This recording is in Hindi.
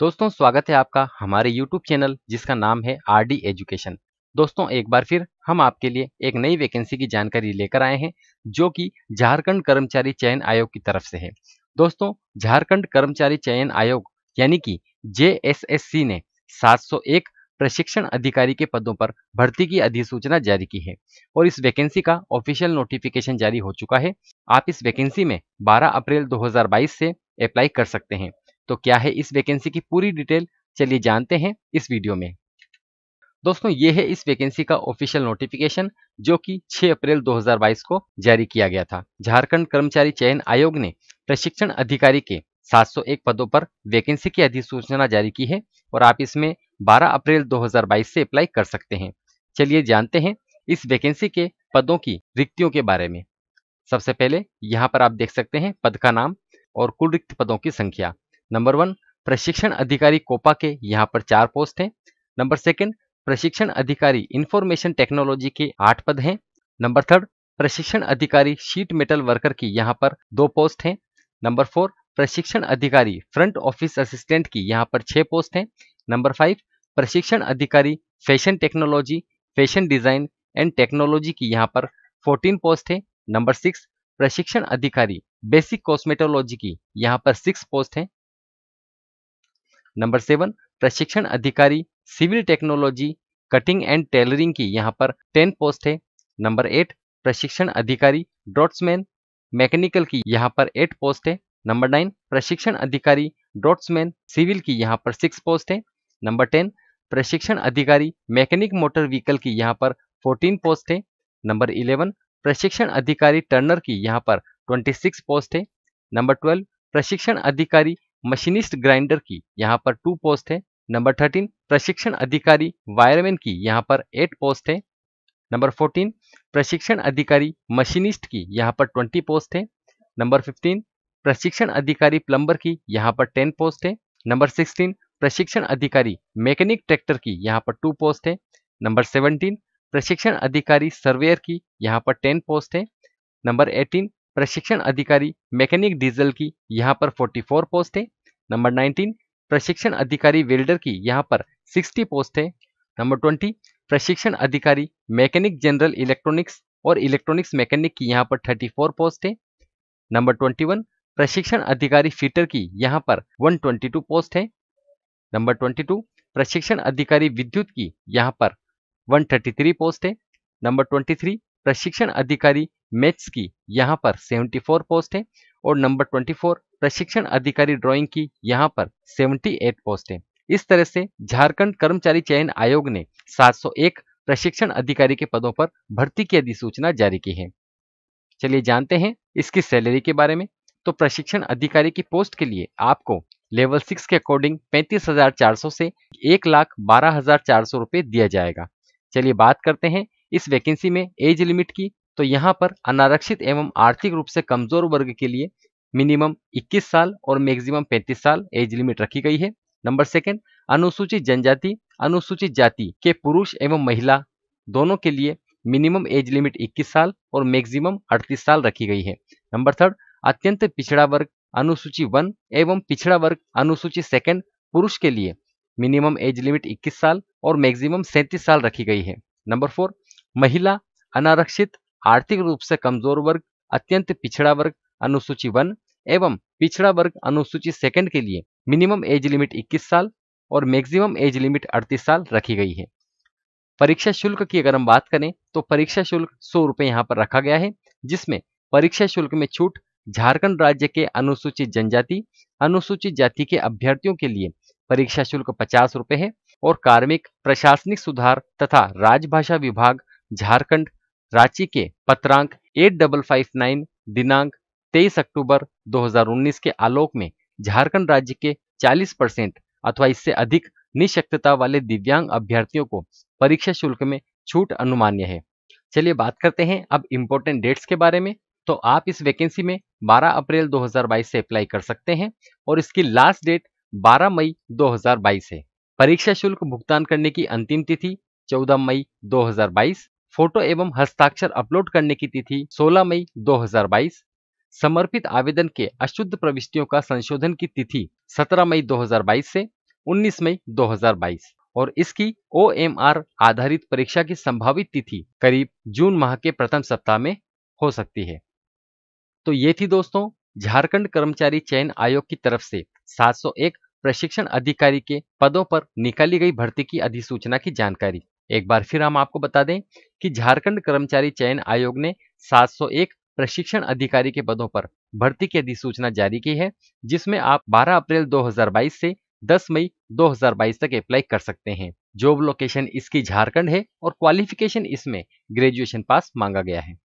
दोस्तों स्वागत है आपका हमारे YouTube चैनल जिसका नाम है आर डी एजुकेशन दोस्तों एक बार फिर हम आपके लिए एक नई वैकेंसी की जानकारी लेकर आए हैं जो कि झारखंड कर्मचारी चयन आयोग की तरफ से है दोस्तों झारखंड कर्मचारी चयन आयोग यानी कि जे ने 701 प्रशिक्षण अधिकारी के पदों पर भर्ती की अधिसूचना जारी की है और इस वैकेंसी का ऑफिशियल नोटिफिकेशन जारी हो चुका है आप इस वैकेंसी में बारह अप्रैल दो से अप्लाई कर सकते हैं तो क्या है इस वैकेंसी की पूरी डिटेल चलिए जानते हैं इस वीडियो में दोस्तों ये है इस वैकेंसी का ऑफिशियल नोटिफिकेशन जो कि 6 अप्रैल 2022 को जारी किया गया था झारखंड कर्मचारी चयन आयोग ने प्रशिक्षण अधिकारी के 701 पदों पर वैकेंसी की अधिसूचना जारी की है और आप इसमें 12 अप्रैल 2022 से अप्लाई कर सकते हैं चलिए जानते हैं इस वैकेंसी के पदों की रिक्तियों के बारे में सबसे पहले यहाँ पर आप देख सकते हैं पद का नाम और कुल रिक्त पदों की संख्या नंबर वन प्रशिक्षण अधिकारी कोपा के यहाँ पर चार पोस्ट हैं नंबर सेकंड प्रशिक्षण अधिकारी इंफॉर्मेशन टेक्नोलॉजी के आठ पद हैं नंबर थर्ड प्रशिक्षण अधिकारी शीट मेटल वर्कर की यहाँ पर दो पोस्ट हैं नंबर फोर प्रशिक्षण अधिकारी फ्रंट ऑफिस असिस्टेंट की यहाँ पर छह पोस्ट हैं नंबर फाइव प्रशिक्षण अधिकारी fashion technology fashion design and technology की यहाँ पर फोर्टीन पोस्ट है नंबर सिक्स प्रशिक्षण अधिकारी बेसिक कॉस्मेटोलॉजी की यहाँ पर सिक्स पोस्ट है नंबर सेवन प्रशिक्षण अधिकारी civil technology cutting and tailoring की यहाँ पर टेन पोस्ट है नंबर एट प्रशिक्षण अधिकारी ड्रॉट्समैन मैकेनिकल की यहाँ पर एट पोस्ट है नंबर नाइन प्रशिक्षण अधिकारी ड्रॉट्समैन सिविल की यहाँ पर सिक्स पोस्ट है नंबर टेन प्रशिक्षण अधिकारी मैकेनिक मोटर व्हीकल की यहाँ पर फोर्टीन पोस्ट है नंबर इलेवन प्रशिक्षण अधिकारी टर्नर की यहाँ पर ट्वेंटी सिक्स पोस्ट है नंबर ट्वेल्व प्रशिक्षण अधिकारी मशीनिस्ट ग्राइंडर की यहाँ पर टू पोस्ट है नंबर थर्टीन प्रशिक्षण अधिकारी वायरमैन की यहाँ पर एट पोस्ट है नंबर फोर्टीन प्रशिक्षण अधिकारी मशीनिस्ट की यहाँ पर ट्वेंटी पोस्ट है नंबर फिफ्टीन प्रशिक्षण अधिकारी प्लम्बर की यहाँ पर टेन पोस्ट है नंबर सिक्सटीन प्रशिक्षण अधिकारी मैकेनिक ट्रैक्टर की यहाँ पर टू पोस्ट है नंबर सेवनटीन प्रशिक्षण अधिकारी सर्वेयर की यहाँ पर टेन पोस्ट है नंबर एटीन प्रशिक्षण अधिकारी मैकेनिक डीजल की यहाँ पर 44 पोस्ट है नंबर 19 प्रशिक्षण अधिकारी वेल्डर की यहाँ पर 60 पोस्ट है नंबर 20 प्रशिक्षण अधिकारी मैकेनिक जनरल इलेक्ट्रॉनिक्स और इलेक्ट्रॉनिक्स मैकेनिक की यहाँ पर 34 पोस्ट है नंबर 21 प्रशिक्षण अधिकारी फीटर की यहाँ पर 122 पोस्ट है नंबर 22 प्रशिक्षण अधिकारी विद्युत की यहाँ पर 133 पोस्ट है नंबर 23 प्रशिक्षण अधिकारी मैथ्स की यहाँ पर 74 पोस्ट है और नंबर 24 प्रशिक्षण अधिकारी ड्राइंग की यहाँ पर 78 पोस्ट है इस तरह से झारखंड कर्मचारी चयन आयोग ने 701 प्रशिक्षण अधिकारी के पदों पर भर्ती की अधिसूचना जारी की है चलिए जानते हैं इसकी सैलरी के बारे में तो प्रशिक्षण अधिकारी की पोस्ट के लिए आपको लेवल सिक्स के अकॉर्डिंग पैंतीस से एक लाख बारह हजार दिया जाएगा चलिए बात करते हैं इस वैकेंसी में एज लिमिट की तो यहाँ पर अनारक्षित एवं आर्थिक रूप से कमजोर वर्ग के लिए मिनिमम 21 साल और मैक्सिमम 35 साल एज लिमिट रखी गई है नंबर सेकेंड अनुसूचित जनजाति अनुसूचित जाति के पुरुष एवं महिला दोनों के लिए मिनिमम एज लिमिट 21 साल और मैक्सिमम 38 साल रखी गई है नंबर थर्ड अत्यंत पिछड़ा वर्ग अनुसूची वन एवं पिछड़ा वर्ग अनुसूची सेकंड पुरुष के लिए मिनिमम एज लिमिट इक्कीस साल और मैक्सिमम सैंतीस साल रखी गई है नंबर फोर महिला अनारक्षित आर्थिक रूप से कमजोर वर्ग अत्यंत पिछड़ा वर्ग अनुसूची वन एवं पिछड़ा वर्ग अनुसूची सेकंड के लिए मिनिमम एज लिमिट 21 साल और मैक्सिमम एज लिमिट 38 साल रखी गई है परीक्षा शुल्क की अगर हम बात करें तो परीक्षा शुल्क सौ रुपए यहाँ पर रखा गया है जिसमें परीक्षा शुल्क में छूट झारखंड राज्य के अनुसूचित जनजाति अनुसूचित जाति के अभ्यर्थियों के लिए परीक्षा शुल्क पचास रुपए है और कार्मिक प्रशासनिक सुधार तथा राजभाषा विभाग झारखंड रांची के पत्रांक 8559 दिनांक 23 अक्टूबर 2019 के आलोक में झारखंड राज्य के 40 परसेंट अथवा इससे अधिक निशक्तता वाले दिव्यांग अभ्यर्थियों को परीक्षा शुल्क में छूट अनुमान्य है चलिए बात करते हैं अब इम्पोर्टेंट डेट्स के बारे में तो आप इस वैकेंसी में 12 अप्रैल 2022 से अप्लाई कर सकते हैं और इसकी लास्ट डेट 12 मई 2022 है परीक्षा शुल्क भुगतान करने की अंतिम तिथि 14 मई 2022 फोटो एवं हस्ताक्षर अपलोड करने की तिथि 16 मई 2022 समर्पित आवेदन के अशुद्ध प्रविष्टियों का संशोधन की तिथि 17 मई 2022 से 19 मई 2022 और इसकी ओ आधारित परीक्षा की संभावित तिथि करीब जून माह के प्रथम सप्ताह में हो सकती है तो ये थी दोस्तों झारखंड कर्मचारी चयन आयोग की तरफ से 701 प्रशिक्षण अधिकारी के पदों पर निकाली गई भर्ती की अधिसूचना की जानकारी एक बार फिर हम आपको बता दें कि झारखंड कर्मचारी चयन आयोग ने 701 प्रशिक्षण अधिकारी के पदों पर भर्ती की अधिसूचना जारी की है जिसमें आप 12 अप्रैल 2022 से 10 मई 2022 तक अप्लाई कर सकते हैं जॉब लोकेशन इसकी झारखंड है और क्वालिफिकेशन इसमें ग्रेजुएशन पास मांगा गया है